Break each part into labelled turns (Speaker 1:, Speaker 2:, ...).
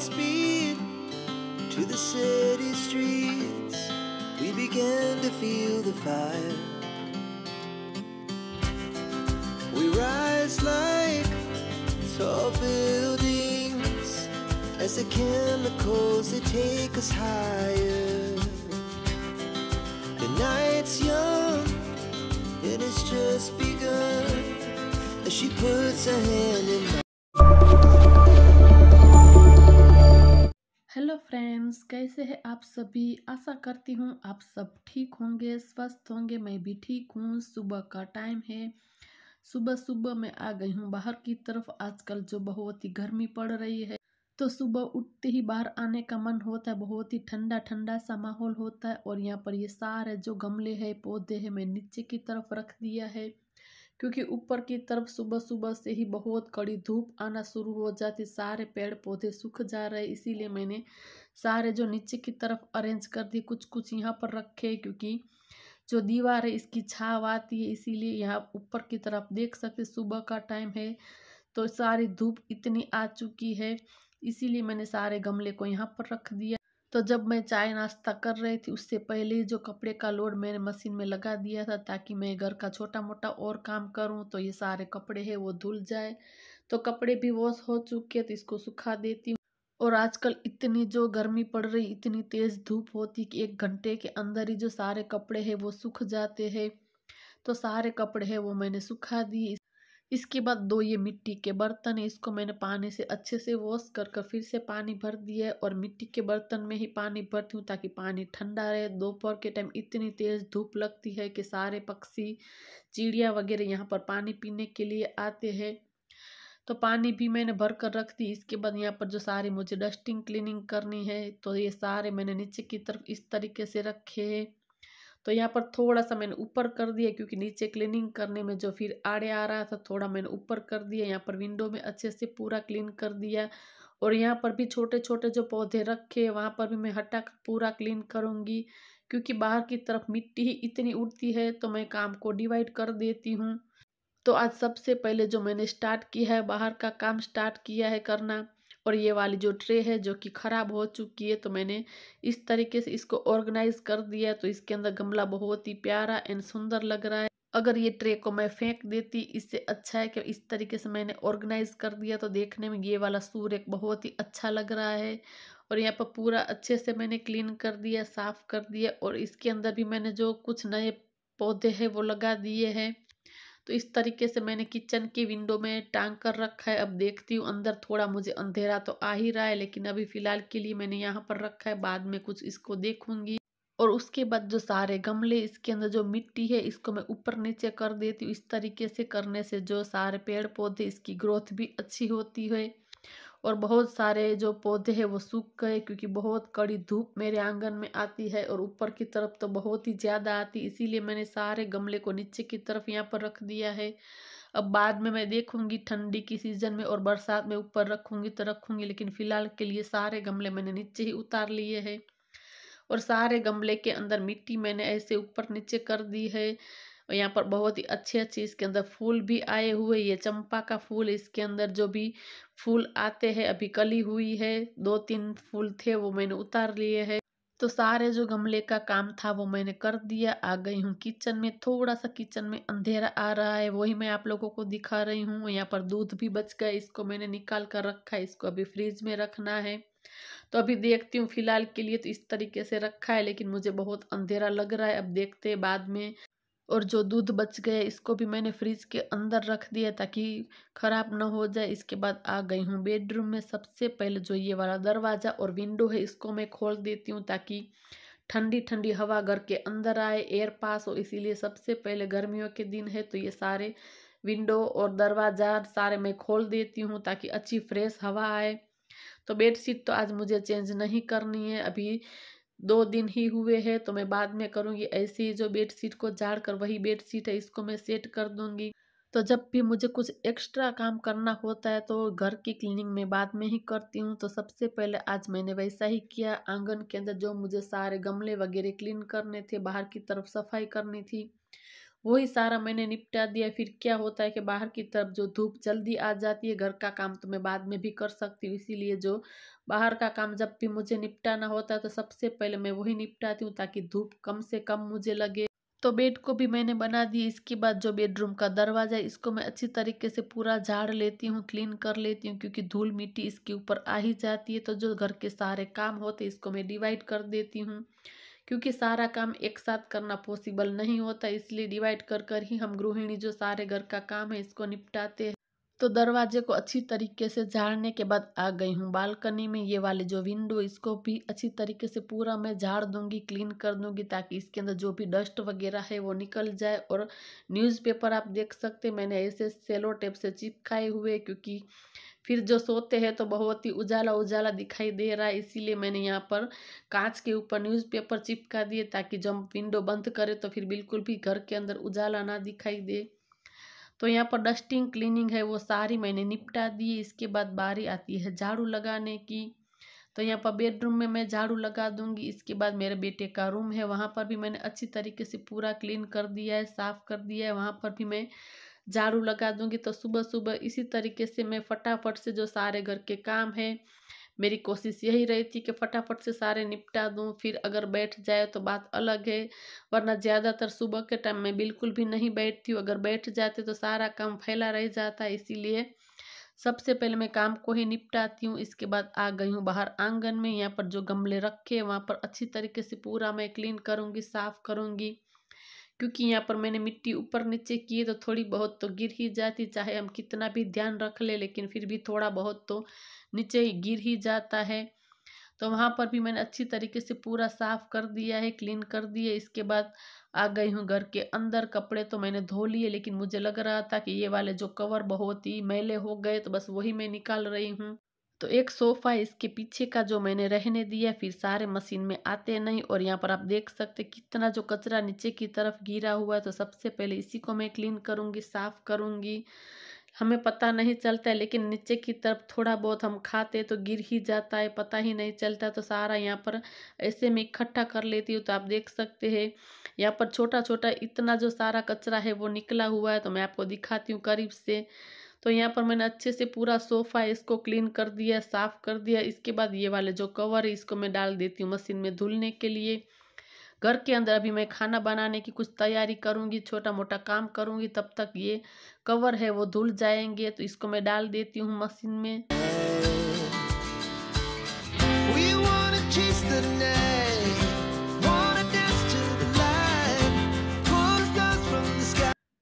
Speaker 1: Speed to the city streets. We began to feel the fire. We rise like tall buildings as the chemicals they take us higher. The night's young and it's just begun as she puts her hand in mine. Friends कैसे हैं आप सभी आशा करती हूँ आप सब ठीक होंगे स्वस्थ होंगे मैं भी ठीक हूँ सुबह का टाइम है सुबह सुबह मैं आ गई हूँ बाहर की तरफ आजकल जो बहुत ही गर्मी पड़ रही है तो सुबह उठते ही बाहर आने का मन होता है बहुत ही ठंडा ठंडा सा माहौल होता है और यहाँ पर ये सारे जो गमले हैं पौधे हैं मैं नीचे की तरफ रख दिया है क्योंकि ऊपर की तरफ सुबह सुबह से ही बहुत कड़ी धूप आना शुरू हो जाती सारे पेड़ पौधे सूख जा रहे इसीलिए मैंने सारे जो नीचे की तरफ अरेंज कर दिए कुछ कुछ यहाँ पर रखे क्योंकि जो दीवार है इसकी छाव आती है इसीलिए यहाँ ऊपर की तरफ देख सकते सुबह का टाइम है तो सारी धूप इतनी आ चुकी है इसीलिए मैंने सारे गमले को यहाँ पर रख दिया तो जब मैं चाय नाश्ता कर रही थी उससे पहले ही जो कपड़े का लोड मैंने मशीन में लगा दिया था ताकि मैं घर का छोटा मोटा और काम करूं तो ये सारे कपड़े हैं वो धुल जाए तो कपड़े भी वॉश हो चुके तो इसको सुखा देती हूँ और आजकल इतनी जो गर्मी पड़ रही इतनी तेज़ धूप होती कि एक घंटे के अंदर ही जो सारे कपड़े है वो सूख जाते हैं तो सारे कपड़े हैं वो मैंने सुखा दिए इसके बाद दो ये मिट्टी के बर्तन है इसको मैंने पानी से अच्छे से वॉश कर कर फिर से पानी भर दिया है और मिट्टी के बर्तन में ही पानी भरती हूँ ताकि पानी ठंडा रहे दोपहर के टाइम इतनी तेज़ धूप लगती है कि सारे पक्षी चिड़िया वगैरह यहाँ पर पानी पीने के लिए आते हैं तो पानी भी मैंने भर कर रख दी इसके बाद यहाँ पर जो सारी मुझे डस्टिंग क्लीनिंग करनी है तो ये सारे मैंने नीचे की तरफ इस तरीके से रखे हैं तो यहाँ पर थोड़ा सा मैंने ऊपर कर दिया क्योंकि नीचे क्लीनिंग करने में जो फिर आड़े आ रहा था थोड़ा मैंने ऊपर कर दिया यहाँ पर विंडो में अच्छे से पूरा क्लीन कर दिया और यहाँ पर भी छोटे छोटे जो पौधे रखे वहाँ पर भी मैं हटा कर पूरा क्लीन करूँगी क्योंकि बाहर की तरफ मिट्टी ही इतनी उड़ती है तो मैं काम को डिवाइड कर देती हूँ तो आज सबसे पहले जो मैंने स्टार्ट किया है बाहर का काम स्टार्ट किया है करना और ये वाली जो ट्रे है जो कि ख़राब हो चुकी है तो मैंने इस तरीके से इसको ऑर्गेनाइज कर दिया तो इसके अंदर गमला बहुत ही प्यारा एंड सुंदर लग रहा है अगर ये ट्रे को मैं फेंक देती इससे अच्छा है कि इस तरीके से मैंने ऑर्गेनाइज कर दिया तो देखने में ये वाला सूर्य बहुत ही अच्छा लग रहा है और यहाँ पर पूरा अच्छे से मैंने क्लीन कर दिया साफ़ कर दिया और इसके अंदर भी मैंने जो कुछ नए पौधे हैं वो लगा दिए हैं तो इस तरीके से मैंने किचन की विंडो में टांग कर रखा है अब देखती हूँ अंदर थोड़ा मुझे अंधेरा तो आ ही रहा है लेकिन अभी फ़िलहाल के लिए मैंने यहाँ पर रखा है बाद में कुछ इसको देखूँगी और उसके बाद जो सारे गमले इसके अंदर जो मिट्टी है इसको मैं ऊपर नीचे कर देती हूँ इस तरीके से करने से जो सारे पेड़ पौधे इसकी ग्रोथ भी अच्छी होती है और बहुत सारे जो पौधे हैं वो सूख गए क्योंकि बहुत कड़ी धूप मेरे आंगन में आती है और ऊपर की तरफ तो बहुत ही ज़्यादा आती इसीलिए मैंने सारे गमले को नीचे की तरफ यहाँ पर रख दिया है अब बाद में मैं देखूंगी ठंडी की सीज़न में और बरसात में ऊपर रखूंगी तो रखूंगी लेकिन फ़िलहाल के लिए सारे गमले मैंने नीचे ही उतार लिए है और सारे गमले के अंदर मिट्टी मैंने ऐसे ऊपर नीचे कर दी है और यहाँ पर बहुत ही अच्छे अच्छे इसके अंदर फूल भी आए हुए ये चंपा का फूल इसके अंदर जो भी फूल आते हैं अभी कली हुई है दो तीन फूल थे वो मैंने उतार लिए है तो सारे जो गमले का काम था वो मैंने कर दिया आ गई हूँ किचन में थोड़ा सा किचन में अंधेरा आ रहा है वही मैं आप लोगों को दिखा रही हूँ यहाँ पर दूध भी बच गया इसको मैंने निकाल कर रखा है इसको अभी फ्रिज में रखना है तो अभी देखती हूँ फिलहाल के लिए तो इस तरीके से रखा है लेकिन मुझे बहुत अंधेरा लग रहा है अब देखते हैं बाद में और जो दूध बच गया इसको भी मैंने फ्रिज के अंदर रख दिया ताकि ख़राब ना हो जाए इसके बाद आ गई हूँ बेडरूम में सबसे पहले जो ये वाला दरवाज़ा और विंडो है इसको मैं खोल देती हूँ ताकि ठंडी ठंडी हवा घर के अंदर आए एयर पास हो इसीलिए सबसे पहले गर्मियों के दिन है तो ये सारे विंडो और दरवाज़ा सारे मैं खोल देती हूँ ताकि अच्छी फ्रेश हवा आए तो बेडशीट तो आज मुझे चेंज नहीं करनी है अभी दो दिन ही हुए हैं तो मैं बाद में करूँगी ऐसे ही जो बेडशीट को झाड़ कर वही बेड शीट है इसको मैं सेट कर दूँगी तो जब भी मुझे कुछ एक्स्ट्रा काम करना होता है तो घर की क्लीनिंग में बाद में ही करती हूँ तो सबसे पहले आज मैंने वैसा ही किया आंगन के अंदर जो मुझे सारे गमले वगैरह क्लीन करने थे बाहर की तरफ सफाई करनी थी वही सारा मैंने निपटा दिया फिर क्या होता है कि बाहर की तरफ जो धूप जल्दी आ जाती है घर का काम तो मैं बाद में भी कर सकती हूँ इसीलिए जो बाहर का काम जब भी मुझे निपटाना होता है तो सबसे पहले मैं वही निपटाती हूँ ताकि धूप कम से कम मुझे लगे तो बेड को भी मैंने बना दिया इसके बाद जो बेडरूम का दरवाज़ा है इसको मैं अच्छी तरीके से पूरा झाड़ लेती हूँ क्लीन कर लेती हूँ क्योंकि धूल मिट्टी इसके ऊपर आ ही जाती है तो जो घर के सारे काम होते इसको मैं डिवाइड कर देती हूँ क्योंकि सारा काम एक साथ करना पॉसिबल नहीं होता इसलिए डिवाइड कर कर ही हम गृहिणी जो सारे घर का काम है इसको निपटाते हैं तो दरवाजे को अच्छी तरीके से झाड़ने के बाद आ गई हूँ बालकनी में ये वाले जो विंडो इसको भी अच्छी तरीके से पूरा मैं झाड़ दूंगी क्लीन कर दूंगी ताकि इसके अंदर जो भी डस्ट वगैरह है वो निकल जाए और न्यूज़पेपर आप देख सकते मैंने ऐसे सेलो टेप से चिपकाए हुए क्योंकि फिर जो सोते हैं तो बहुत ही उजाला उजाला दिखाई दे रहा है इसीलिए मैंने यहाँ पर कांच के ऊपर न्यूज़पेपर चिपका दिए ताकि जब विंडो बंद करें तो फिर बिल्कुल भी घर के अंदर उजाला ना दिखाई दे तो यहाँ पर डस्टिंग क्लीनिंग है वो सारी मैंने निपटा दी इसके बाद बारी आती है झाड़ू लगाने की तो यहाँ पर बेडरूम में मैं झाड़ू लगा दूंगी इसके बाद मेरे बेटे का रूम है वहाँ पर भी मैंने अच्छी तरीके से पूरा क्लीन कर दिया है साफ़ कर दिया है वहाँ पर भी मैं झाड़ू लगा दूंगी तो सुबह सुबह इसी तरीके से मैं फटाफट से जो सारे घर के काम है मेरी कोशिश यही रहती कि फटाफट से सारे निपटा दूं फिर अगर बैठ जाए तो बात अलग है वरना ज़्यादातर सुबह के टाइम में बिल्कुल भी नहीं बैठती हूँ अगर बैठ जाते तो सारा काम फैला रह जाता है इसीलिए सबसे पहले मैं काम को ही निपटाती हूँ इसके बाद आ गई हूँ बाहर आंगन में यहाँ पर जो गमले रखे हैं वहाँ पर अच्छी तरीके से पूरा मैं क्लीन करूँगी साफ़ करूँगी क्योंकि यहाँ पर मैंने मिट्टी ऊपर नीचे की है तो थोड़ी बहुत तो गिर ही जाती चाहे हम कितना भी ध्यान रख ले लेकिन फिर भी थोड़ा बहुत तो नीचे ही गिर ही जाता है तो वहाँ पर भी मैंने अच्छी तरीके से पूरा साफ़ कर दिया है क्लीन कर दिया इसके बाद आ गई हूँ घर के अंदर कपड़े तो मैंने धो लिए लेकिन मुझे लग रहा था कि ये वाले जो कवर बहुत ही मैले हो गए तो बस वही मैं निकाल रही हूँ तो एक सोफ़ा है इसके पीछे का जो मैंने रहने दिया फिर सारे मशीन में आते नहीं और यहाँ पर आप देख सकते कितना जो कचरा नीचे की तरफ गिरा हुआ है तो सबसे पहले इसी को मैं क्लीन करूँगी साफ़ करूँगी हमें पता नहीं चलता है लेकिन नीचे की तरफ थोड़ा बहुत हम खाते तो गिर ही जाता है पता ही नहीं चलता तो सारा यहाँ पर ऐसे में इकट्ठा कर लेती हूँ तो आप देख सकते हैं यहाँ पर छोटा छोटा इतना जो सारा कचरा है वो निकला हुआ है तो मैं आपको दिखाती हूँ करीब से तो यहाँ पर मैंने अच्छे से पूरा सोफ़ा इसको क्लीन कर दिया साफ़ कर दिया इसके बाद ये वाले जो कवर है इसको मैं डाल देती हूँ मशीन में धुलने के लिए घर के अंदर अभी मैं खाना बनाने की कुछ तैयारी करूँगी छोटा मोटा काम करूँगी तब तक ये कवर है वो धुल जाएंगे तो इसको मैं डाल देती हूँ मशीन में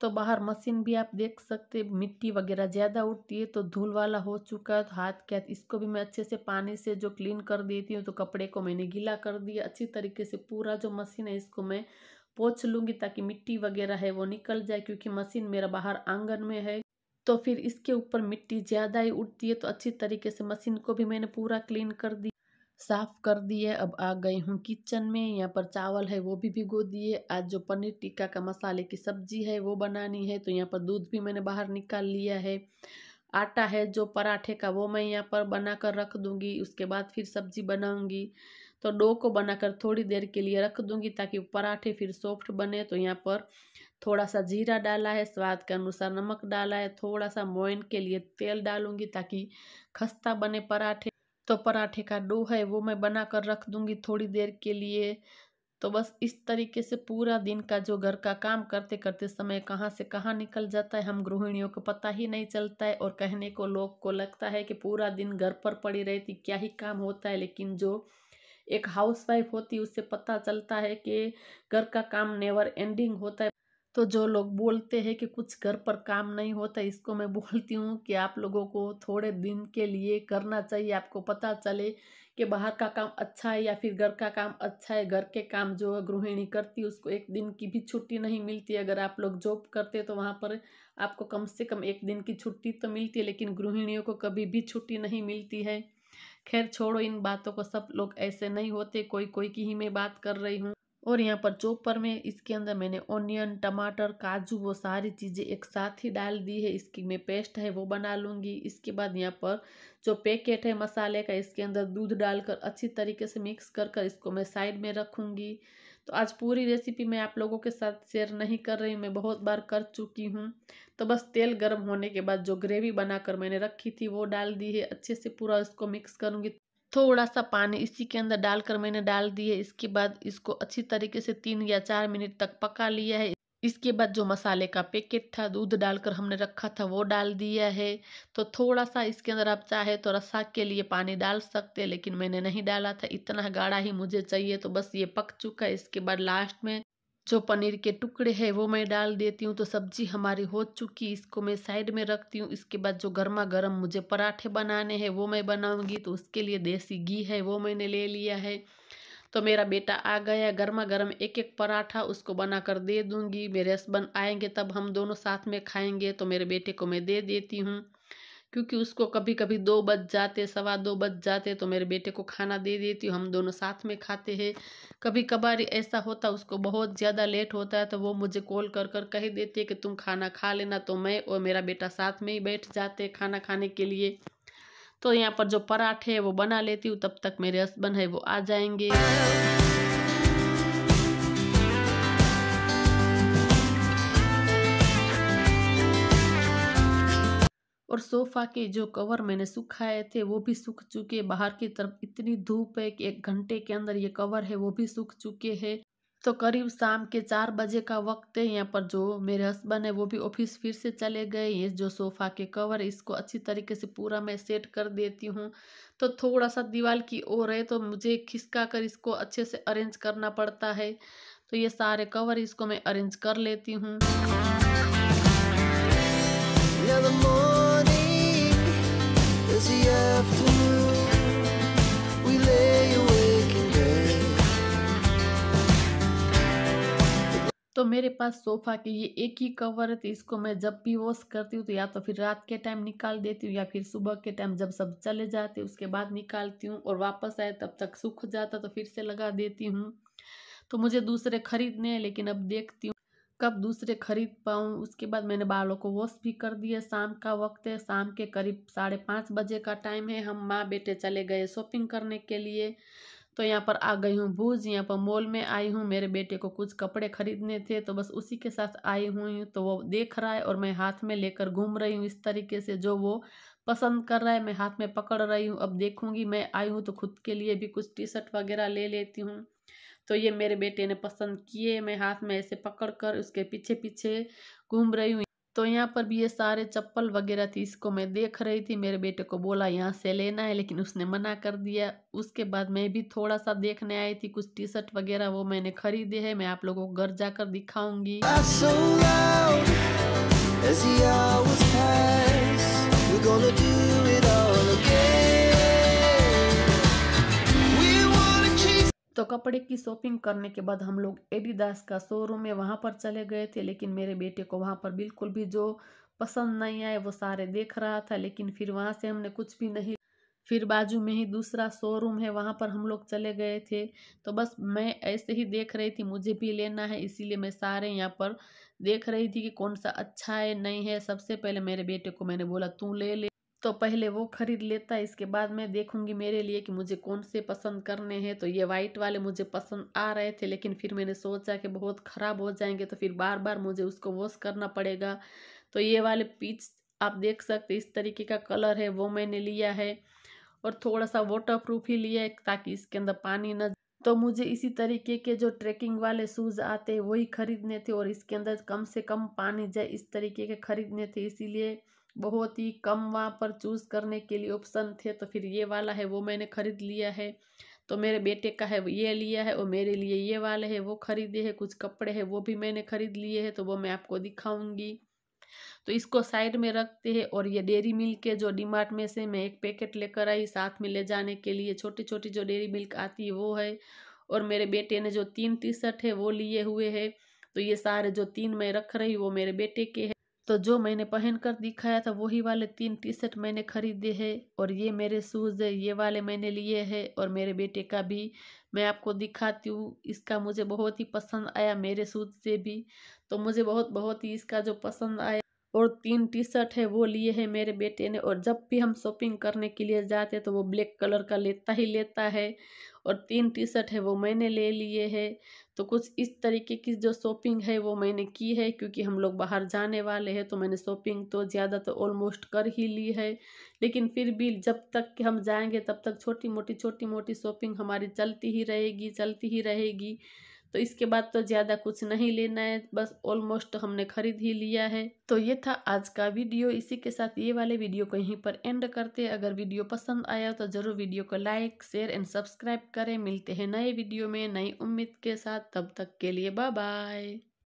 Speaker 1: तो बाहर मशीन भी आप देख सकते मिट्टी वगैरह ज़्यादा उठती है तो धूल वाला हो चुका है तो हाथ क्या इसको भी मैं अच्छे से पानी से जो क्लीन कर देती हूँ तो कपड़े को मैंने गीला कर दिया अच्छी तरीके से पूरा जो मशीन है इसको मैं पोछ लूँगी ताकि मिट्टी वगैरह है वो निकल जाए क्योंकि मशीन मेरा बाहर आंगन में है तो फिर इसके ऊपर मिट्टी ज़्यादा ही उठती है तो अच्छी तरीके से मशीन को भी मैंने पूरा क्लीन कर दी साफ कर दिए अब आ गई हूँ किचन में यहाँ पर चावल है वो भी भिगो दिए आज जो पनीर टिक्का का मसाले की सब्जी है वो बनानी है तो यहाँ पर दूध भी मैंने बाहर निकाल लिया है आटा है जो पराठे का वो मैं यहाँ पर बना कर रख दूँगी उसके बाद फिर सब्जी बनाऊँगी तो डो को बनाकर थोड़ी देर के लिए रख दूँगी ताकि पराठे फिर सॉफ्ट बने तो यहाँ पर थोड़ा सा जीरा डाला है स्वाद के अनुसार नमक डाला है थोड़ा सा मोइन के लिए तेल डालूँगी ताकि खस्ता बने पराठे तो पराठे का डो है वो मैं बना कर रख दूंगी थोड़ी देर के लिए तो बस इस तरीके से पूरा दिन का जो घर का काम करते करते समय कहाँ से कहाँ निकल जाता है हम गृहिणियों को पता ही नहीं चलता है और कहने को लोग को लगता है कि पूरा दिन घर पर पड़ी रहती क्या ही काम होता है लेकिन जो एक हाउसवाइफ होती उससे पता चलता है कि घर का काम नेवर एंडिंग होता है तो जो लोग बोलते हैं कि कुछ घर पर काम नहीं होता इसको मैं बोलती हूँ कि आप लोगों को थोड़े दिन के लिए करना चाहिए आपको पता चले कि बाहर का काम अच्छा है या फिर घर का काम अच्छा है घर के काम जो गृहिणी करती है उसको एक दिन की भी छुट्टी नहीं मिलती अगर आप लोग जॉब करते तो वहाँ पर आपको कम से कम एक दिन की छुट्टी तो मिलती है लेकिन गृहिणियों को कभी भी छुट्टी नहीं मिलती है खैर छोड़ो इन बातों को सब लोग ऐसे नहीं होते कोई कोई की ही मैं बात कर रही हूँ और यहाँ पर चॉपर में इसके अंदर मैंने ऑनियन टमाटर काजू वो सारी चीज़ें एक साथ ही डाल दी है इसकी मैं पेस्ट है वो बना लूँगी इसके बाद यहाँ पर जो पैकेट है मसाले का इसके अंदर दूध डालकर अच्छी तरीके से मिक्स कर कर इसको मैं साइड में रखूँगी तो आज पूरी रेसिपी मैं आप लोगों के साथ शेयर नहीं कर रही मैं बहुत बार कर चुकी हूँ तो बस तेल गर्म होने के बाद जो ग्रेवी बनाकर मैंने रखी थी वो डाल दी है अच्छे से पूरा इसको मिक्स करूँगी थोड़ा सा पानी इसी के अंदर डालकर मैंने डाल दिए इसके बाद इसको अच्छी तरीके से तीन या चार मिनट तक पका लिया है इसके बाद जो मसाले का पैकेट था दूध डालकर हमने रखा था वो डाल दिया है तो थोड़ा सा इसके अंदर आप चाहे तो रसा के लिए पानी डाल सकते हैं लेकिन मैंने नहीं डाला था इतना गाढ़ा ही मुझे चाहिए तो बस ये पक चुका है इसके बाद लास्ट में जो पनीर के टुकड़े हैं वो मैं डाल देती हूँ तो सब्जी हमारी हो चुकी इसको मैं साइड में रखती हूँ इसके बाद जो गर्मा गर्म मुझे पराठे बनाने हैं वो मैं बनाऊँगी तो उसके लिए देसी घी है वो मैंने ले लिया है तो मेरा बेटा आ गया गर्मा गर्म एक एक पराठा उसको बना कर दे दूँगी मेरे हस्बैंड आएंगे तब हम दोनों साथ में खाएंगे तो मेरे बेटे को मैं दे देती हूँ क्योंकि उसको कभी कभी दो बज जाते सवा दो बज जाते तो मेरे बेटे को खाना दे देती हूँ हम दोनों साथ में खाते हैं कभी कभार ऐसा होता उसको बहुत ज़्यादा लेट होता है तो वो मुझे कॉल कर कर कह देती है कि तुम खाना खा लेना तो मैं और मेरा बेटा साथ में ही बैठ जाते खाना खाने के लिए तो यहाँ पर जो पराठे है वो बना लेती हूँ तब तक मेरे हस्बैंड है वो आ जाएंगे और सोफ़ा के जो कवर मैंने सुखाए थे वो भी सूख चुके बाहर की तरफ इतनी धूप है कि एक घंटे के अंदर ये कवर है वो भी सूख चुके हैं तो करीब शाम के चार बजे का वक्त है यहाँ पर जो मेरे हस्बैंड है वो भी ऑफिस फिर से चले गए ये जो सोफ़ा के कवर इसको अच्छी तरीके से पूरा मैं सेट कर देती हूँ तो थोड़ा सा दीवार की ओर है तो मुझे खिसका कर इसको अच्छे से अरेंज करना पड़ता है तो ये सारे कवर इसको मैं अरेंज कर लेती हूँ तो मेरे पास सोफ़ा के ये एक ही कवर है तो इसको मैं जब भी वॉश करती हूँ तो या तो फिर रात के टाइम निकाल देती हूँ या फिर सुबह के टाइम जब सब चले जाते उसके बाद निकालती हूँ और वापस आए तब तक सूख जाता तो फिर से लगा देती हूँ तो मुझे दूसरे खरीदने हैं लेकिन अब देखती हूँ कब दूसरे खरीद पाऊँ उसके बाद मैंने बालों को वॉश भी कर दिए शाम का वक्त है शाम के करीब साढ़े पाँच बजे का टाइम है हम माँ बेटे चले गए शॉपिंग करने के लिए तो यहाँ पर आ गई हूँ भूज यहाँ पर मॉल में आई हूँ मेरे बेटे को कुछ कपड़े खरीदने थे तो बस उसी के साथ आई हुई तो वो देख रहा है और मैं हाथ में लेकर घूम रही हूँ इस तरीके से जो वो पसंद कर रहा है मैं हाथ में पकड़ रही हूँ अब देखूँगी मैं आई हूँ तो खुद के लिए भी कुछ टी शर्ट वगैरह ले लेती हूँ तो ये मेरे बेटे ने पसंद किए मैं हाथ में ऐसे पकड़ कर उसके पीछे पीछे घूम रही हूँ तो यहाँ पर भी ये सारे चप्पल वगैरह थी इसको मैं देख रही थी मेरे बेटे को बोला यहाँ से लेना है लेकिन उसने मना कर दिया उसके बाद मैं भी थोड़ा सा देखने आई थी कुछ टी शर्ट वगैरह वो मैंने खरीदे हैं मैं आप लोगों को घर जाकर दिखाऊंगी कपड़े की शॉपिंग करने के बाद हम लोग एडिडास का शोरूम है वहाँ पर चले गए थे लेकिन मेरे बेटे को वहाँ पर बिल्कुल भी जो पसंद नहीं आए वो सारे देख रहा था लेकिन फिर वहाँ से हमने कुछ भी नहीं फिर बाजू में ही दूसरा शोरूम है वहाँ पर हम लोग चले गए थे तो बस मैं ऐसे ही देख रही थी मुझे भी लेना है इसीलिए मैं सारे यहाँ पर देख रही थी कि कौन सा अच्छा है नहीं है सबसे पहले मेरे बेटे को मैंने बोला तू ले ले तो पहले वो ख़रीद लेता इसके बाद मैं देखूंगी मेरे लिए कि मुझे कौन से पसंद करने हैं तो ये वाइट वाले मुझे पसंद आ रहे थे लेकिन फिर मैंने सोचा कि बहुत ख़राब हो जाएंगे तो फिर बार बार मुझे उसको वॉश करना पड़ेगा तो ये वाले पीच आप देख सकते इस तरीके का कलर है वो मैंने लिया है और थोड़ा सा वाटर प्रूफ ही लिया है ताकि इसके अंदर पानी न तो मुझे इसी तरीके के जो ट्रैकिंग वाले शूज़ आते हैं वही ख़रीदने थे और इसके अंदर कम से कम पानी जाए इस तरीके के ख़रीदने थे इसीलिए बहुत ही कम वहाँ पर चूज़ करने के लिए ऑप्शन थे तो फिर ये वाला है वो मैंने ख़रीद लिया है तो मेरे बेटे का है ये लिया है और मेरे लिए ये वाले है वो ख़रीदे है कुछ कपड़े हैं वो भी मैंने ख़रीद लिए हैं तो वो मैं आपको दिखाऊंगी तो इसको साइड में रखते हैं और ये डेयरी मिल्क के जो डिमार्ट में से मैं एक पैकेट लेकर आई साथ में ले जाने के लिए छोटी छोटी जो डेयरी मिल्क आती है वो है और मेरे बेटे ने जो तीन टी शर्ट है वो लिए हुए है तो ये सारे जो तीन मैं रख रही वो मेरे बेटे के है तो जो मैंने पहन कर दिखाया था वही वाले तीन टी शर्ट मैंने खरीदे हैं और ये मेरे शूज़ है ये वाले मैंने लिए हैं और मेरे बेटे का भी मैं आपको दिखाती हूँ इसका मुझे बहुत ही पसंद आया मेरे शूज से भी तो मुझे बहुत बहुत ही इसका जो पसंद आया और तीन टी शर्ट है वो लिए है मेरे बेटे ने और जब भी हम शॉपिंग करने के लिए जाते तो वो ब्लैक कलर का लेता ही लेता है और तीन टी शर्ट है वो मैंने ले लिए है तो कुछ इस तरीके की जो शॉपिंग है वो मैंने की है क्योंकि हम लोग बाहर जाने वाले हैं तो मैंने शॉपिंग तो ज़्यादा तो ऑलमोस्ट कर ही ली है लेकिन फिर भी जब तक कि हम जाएंगे तब तक छोटी मोटी छोटी मोटी शॉपिंग हमारी चलती ही रहेगी चलती ही रहेगी तो इसके बाद तो ज़्यादा कुछ नहीं लेना है बस ऑलमोस्ट हमने खरीद ही लिया है तो ये था आज का वीडियो इसी के साथ ये वाले वीडियो को यहीं पर एंड करते हैं अगर वीडियो पसंद आया तो ज़रूर वीडियो को लाइक शेयर एंड सब्सक्राइब करें मिलते हैं नए वीडियो में नई उम्मीद के साथ तब तक के लिए बाय बाय